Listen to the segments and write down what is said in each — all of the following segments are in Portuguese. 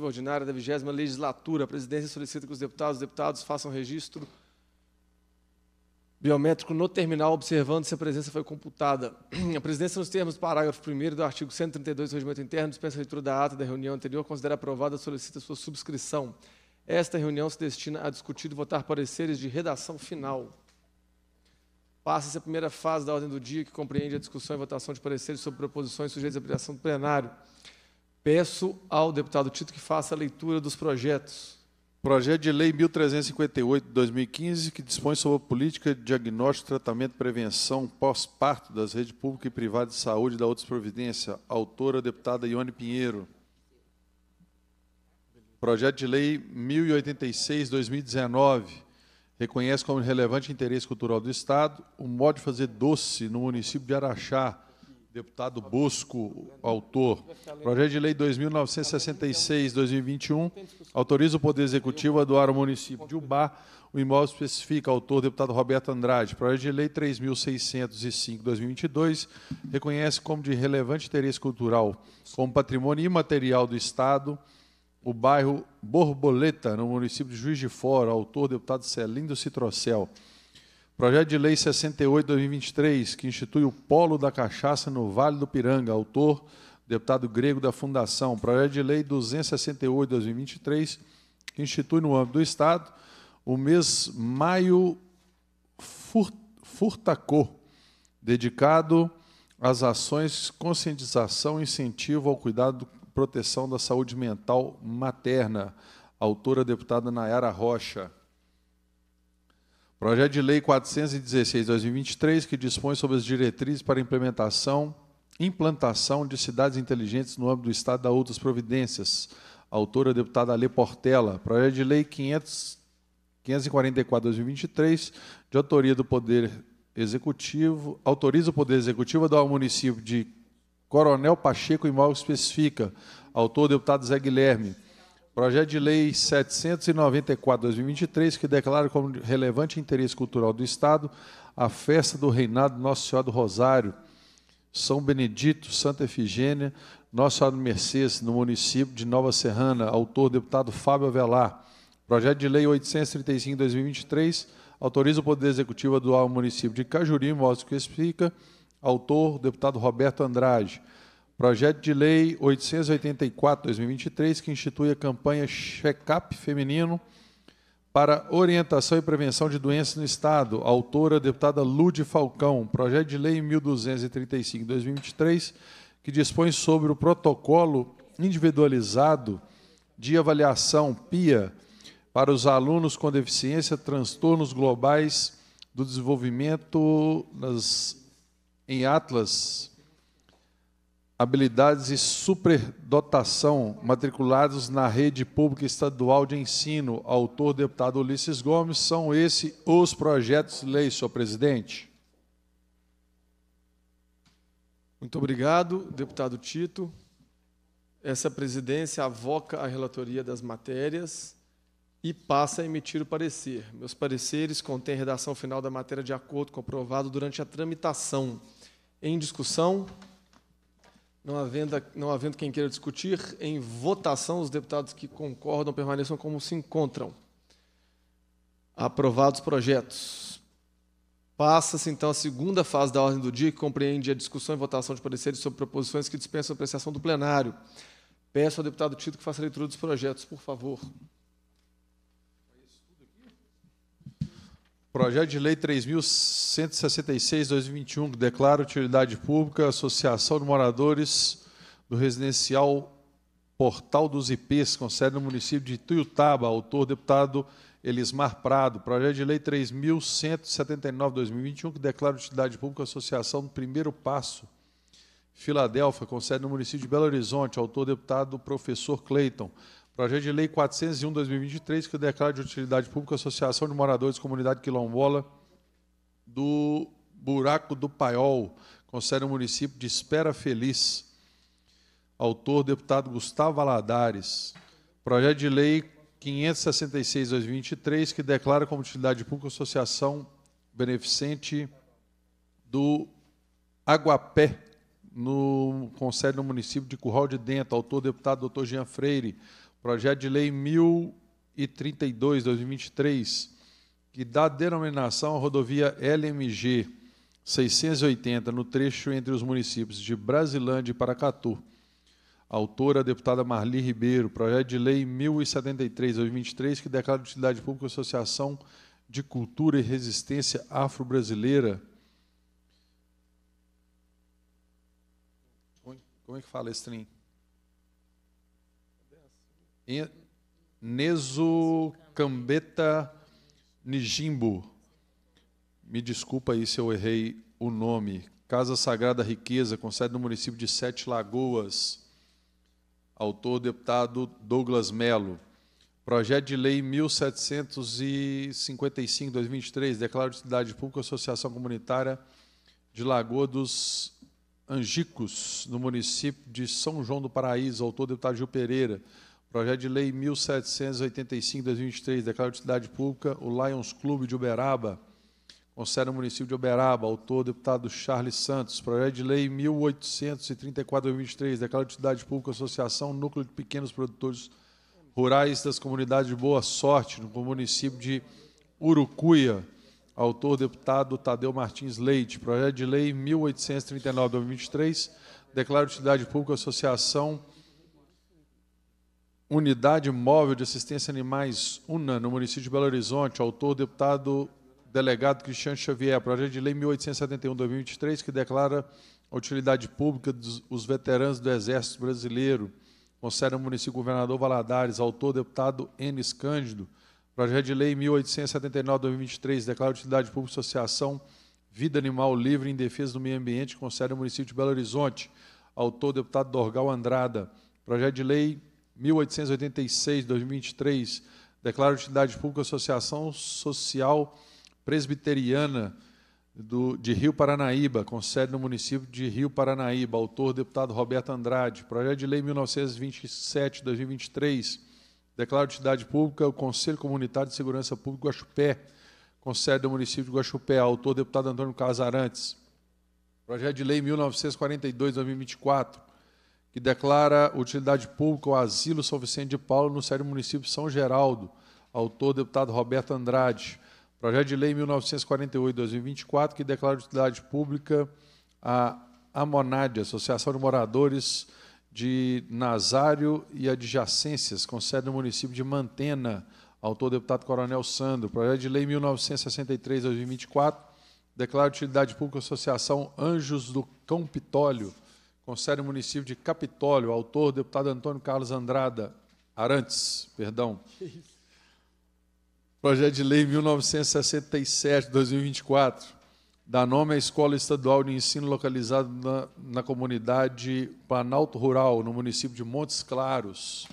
Ordinária da 20 Legislatura. A presidência solicita que os deputados e deputados façam registro biométrico no terminal, observando se a presença foi computada. A presidência, nos termos do parágrafo 1 do artigo 132 do Regimento Interno, dispensa a leitura da ata da reunião anterior, considera aprovada solicita sua subscrição. Esta reunião se destina a discutir e votar pareceres de redação final. Passa-se a primeira fase da ordem do dia, que compreende a discussão e votação de pareceres sobre proposições sujeitas à aplicação do plenário. Peço ao deputado Tito que faça a leitura dos projetos. Projeto de Lei 1358 de 2015, que dispõe sobre a política de diagnóstico, tratamento, e prevenção, pós-parto das redes públicas e privadas de saúde da outras providência. Autora, deputada Ione Pinheiro. Projeto de Lei 1086 de 2019, reconhece como relevante interesse cultural do Estado o modo de fazer doce no município de Araxá, deputado Bosco, autor. Projeto de Lei 2966-2021 autoriza o Poder Executivo a doar ao município de Ubá o imóvel especifica, autor deputado Roberto Andrade. Projeto de Lei 3605-2022 reconhece como de relevante interesse cultural, como patrimônio imaterial do Estado, o bairro Borboleta, no município de Juiz de Fora, autor deputado Celindo Citrocel. Projeto de Lei 68-2023, que institui o Polo da Cachaça no Vale do Piranga, autor, deputado grego da Fundação. Projeto de Lei 268-2023, que institui no âmbito do Estado o mês Maio Furtacô, dedicado às ações conscientização e incentivo ao cuidado e proteção da saúde mental materna. Autora, deputada Nayara Rocha. Projeto de Lei 416/2023 que dispõe sobre as diretrizes para implementação implantação de cidades inteligentes no âmbito do Estado da outras providências. Autora deputada Alê Portela. Projeto de Lei 544/2023 de autoria do Poder Executivo, autoriza o Poder Executivo a dar ao município de Coronel Pacheco imóvel especifica. Autor deputado Zé Guilherme. Projeto de Lei 794-2023, que declara como relevante interesse cultural do Estado a festa do reinado de Nossa Senhora do Rosário, São Benedito, Santa Efigênia, Nossa Senhora do Mercês, no município de Nova Serrana, autor deputado Fábio Avelar. Projeto de Lei 835-2023 autoriza o Poder Executivo a doar ao município de Cajuri, modo que explica, autor deputado Roberto Andrade. Projeto de Lei 884-2023, que institui a campanha Check-up Feminino para Orientação e Prevenção de Doenças no Estado. Autora, deputada Lude Falcão. Projeto de Lei 1235-2023, que dispõe sobre o protocolo individualizado de avaliação PIA para os alunos com deficiência, transtornos globais do desenvolvimento nas, em Atlas habilidades e superdotação matriculados na rede pública estadual de ensino, autor deputado Ulisses Gomes, são esses os projetos de lei, senhor presidente? Muito obrigado, deputado Tito. Essa presidência avoca a relatoria das matérias e passa a emitir o parecer. Meus pareceres contêm redação final da matéria de acordo comprovado durante a tramitação. Em discussão, não havendo, não havendo quem queira discutir, em votação, os deputados que concordam permaneçam como se encontram. Aprovados os projetos. Passa-se, então, a segunda fase da ordem do dia, que compreende a discussão e votação de pareceres sobre proposições que dispensam apreciação do plenário. Peço ao deputado Tito que faça a leitura dos projetos, por favor. Projeto de Lei 3.166-2021, que declara utilidade pública Associação de Moradores do Residencial Portal dos IPs, com sede no município de Tuiutaba, autor deputado Elismar Prado. Projeto de Lei 3.179-2021, que declara utilidade pública Associação do Primeiro Passo, Filadélfia, com sede no município de Belo Horizonte, autor deputado professor Cleiton. Projeto de Lei 401-2023, que declara de utilidade pública a Associação de Moradores Comunidade Quilombola do Buraco do Paiol, concede o município de Espera Feliz. Autor, deputado Gustavo Aladares. Projeto de Lei 566-2023, que declara como utilidade pública a Associação Beneficente do Aguapé, no, com no município de Curral de Dentro. Autor, deputado Dr. Jean Freire projeto de lei 1032, 2023, que dá denominação à rodovia LMG 680, no trecho entre os municípios de Brasilândia e Paracatu. Autora, deputada Marli Ribeiro, projeto de lei 1073, 2023, que declara de utilidade pública a Associação de Cultura e Resistência Afro-Brasileira. Como é que fala esse trem? Cambeta Nijimbo. Me desculpa aí se eu errei o nome. Casa Sagrada Riqueza, com sede no município de Sete Lagoas. Autor, deputado Douglas Melo. Projeto de Lei 1755-2023, declaro de cidade pública Associação Comunitária de Lagoa dos Angicos, no município de São João do Paraíso, autor deputado Gil Pereira. Projeto de Lei 1785-2023, declara de utilidade pública o Lions Clube de Uberaba, concede o município de Uberaba, autor deputado Charles Santos. Projeto de Lei 1834-2023, declara de utilidade pública Associação Núcleo de Pequenos Produtores Rurais das Comunidades de Boa Sorte, no município de Urucuia. Autor, deputado Tadeu Martins Leite. Projeto de Lei 1839-2023, declara de utilidade pública Associação Unidade Móvel de Assistência a Animais, UNA, no município de Belo Horizonte, autor deputado delegado Cristiano Xavier, projeto de lei 1871-2023, que declara a utilidade pública dos veteranos do Exército Brasileiro, concede ao município governador Valadares, autor deputado Enes Cândido, projeto de lei 1879-2023, declara a utilidade pública associação Vida Animal Livre em Defesa do Meio Ambiente, concede ao município de Belo Horizonte, autor deputado Dorgal Andrada, projeto de lei 1886, 2023, declara utilidade pública a Associação Social Presbiteriana do, de Rio Paranaíba, com sede no município de Rio Paranaíba, autor deputado Roberto Andrade, projeto de lei 1927-2023, declara utilidade pública o Conselho Comunitário de Segurança Pública Guaxupé, com sede no município de Guaxupé, autor deputado Antônio Casarantes, projeto de lei 1942-2024, que declara utilidade pública o asilo São Vicente de Paulo no sério município de São Geraldo, autor deputado Roberto Andrade. Projeto de lei 1948-2024, que declara utilidade pública a Amonade, Associação de Moradores de Nazário e Adjacências, com sede no município de Mantena, autor deputado Coronel Sandro. Projeto de lei 1963-2024, declara utilidade pública a Associação Anjos do Cão Pitólio, Concede o município de Capitólio, autor, deputado Antônio Carlos Andrada Arantes, perdão. Projeto de lei 1967-2024. Dá nome à Escola Estadual de Ensino localizada na, na comunidade Planalto Rural, no município de Montes Claros.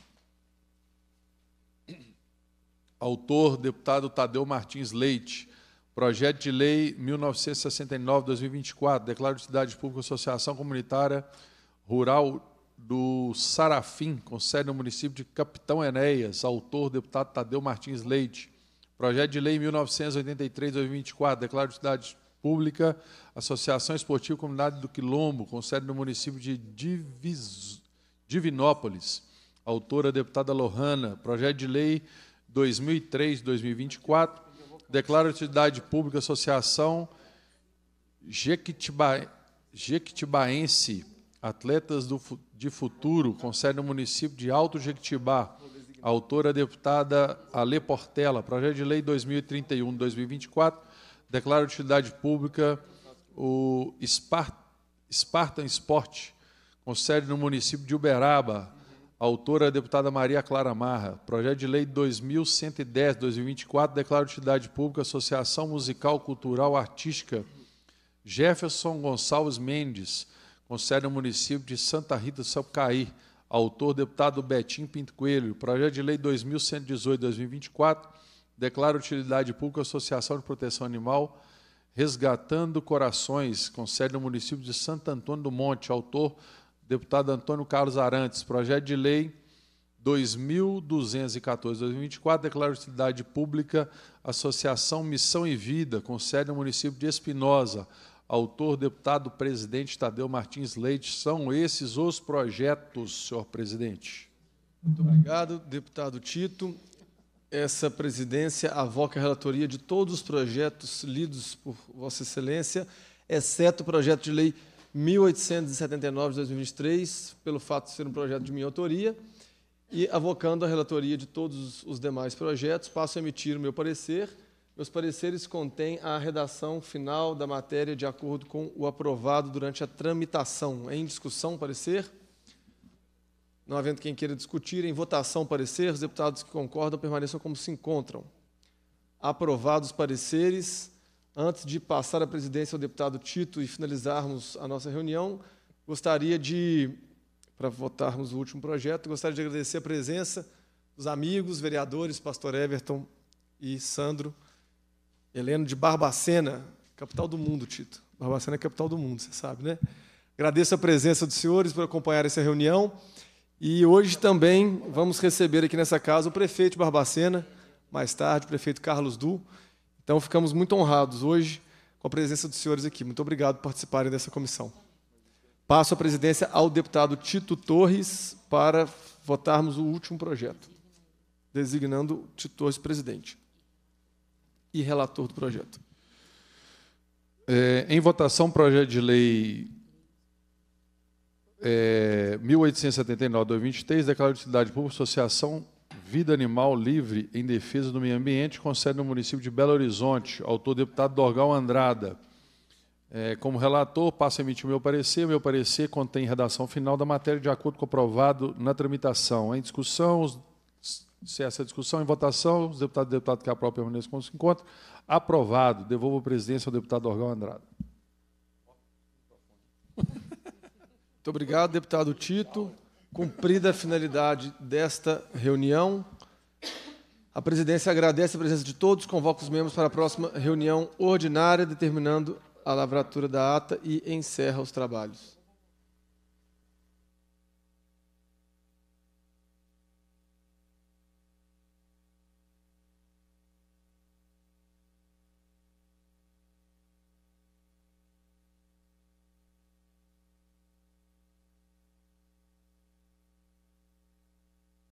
Autor, deputado Tadeu Martins Leite. Projeto de Lei 1969-2024, declaro de cidade pública Associação Comunitária Rural do Sarafim, com sede no município de Capitão Enéas, autor deputado Tadeu Martins Leite. Projeto de Lei 1983-2024, declaro de cidade pública Associação Esportiva Comunidade do Quilombo, com sede no município de Divis... Divinópolis. Autora deputada Lohana. Projeto de Lei 2003-2024, Declaro utilidade pública Associação Jequitiba, Jequitibaense Atletas do, de Futuro, com sede no município de Alto Jequitibá. Autora, deputada Ale Portela. Projeto de Lei 2031-2024. Declaro utilidade pública o Spart Spartan Sport, com sede no município de Uberaba. Autora, a deputada Maria Clara Marra. Projeto de Lei 2110-2024, declara utilidade pública Associação Musical, Cultural, Artística Jefferson Gonçalves Mendes, com sede no município de Santa Rita do Sapucaí. Autor, deputado Betinho Pinto Coelho. Projeto de Lei 2118-2024, declara utilidade pública Associação de Proteção Animal Resgatando Corações, com sede no município de Santo Antônio do Monte. Autor, deputado deputado Antônio Carlos Arantes, projeto de lei 2214-2024, declara utilidade pública Associação Missão e Vida, com sede no município de Espinosa. Autor, deputado presidente Tadeu Martins Leite. São esses os projetos, senhor presidente. Muito obrigado, deputado Tito. Essa presidência avoca a relatoria de todos os projetos lidos por Vossa Excelência, exceto o projeto de lei 2214 1879 de 2023, pelo fato de ser um projeto de minha autoria, e avocando a relatoria de todos os demais projetos, passo a emitir o meu parecer. Meus pareceres contêm a redação final da matéria de acordo com o aprovado durante a tramitação. É em discussão, parecer? Não havendo quem queira discutir, em votação, parecer, os deputados que concordam permaneçam como se encontram. Aprovados os pareceres Antes de passar a presidência ao deputado Tito e finalizarmos a nossa reunião, gostaria de, para votarmos o último projeto, gostaria de agradecer a presença dos amigos, vereadores, pastor Everton e Sandro, Heleno de Barbacena, capital do mundo, Tito. Barbacena é capital do mundo, você sabe, né? Agradeço a presença dos senhores por acompanhar essa reunião. E hoje também vamos receber aqui nessa casa o prefeito Barbacena, mais tarde, o prefeito Carlos Du. Então ficamos muito honrados hoje com a presença dos senhores aqui. Muito obrigado por participarem dessa comissão. Passo a presidência ao deputado Tito Torres para votarmos o último projeto, designando Tito Torres presidente e relator do projeto. É, em votação, projeto de lei é, 1879-2023, declarado de utilidade pública associação Vida Animal Livre em Defesa do Meio Ambiente, com sede no município de Belo Horizonte, autor deputado Dorgal Andrada. É, como relator, passo a emitir o meu parecer. O meu parecer contém redação final da matéria de acordo com o aprovado na tramitação. Em discussão, os, se essa discussão em votação, os deputados e deputados que aprovam permaneçam como se encontram. Aprovado. Devolvo a presidência ao deputado Dorgal Andrada. Muito obrigado, deputado Tito. Cumprida a finalidade desta reunião, a presidência agradece a presença de todos, convoca os membros para a próxima reunião ordinária, determinando a lavratura da ata e encerra os trabalhos.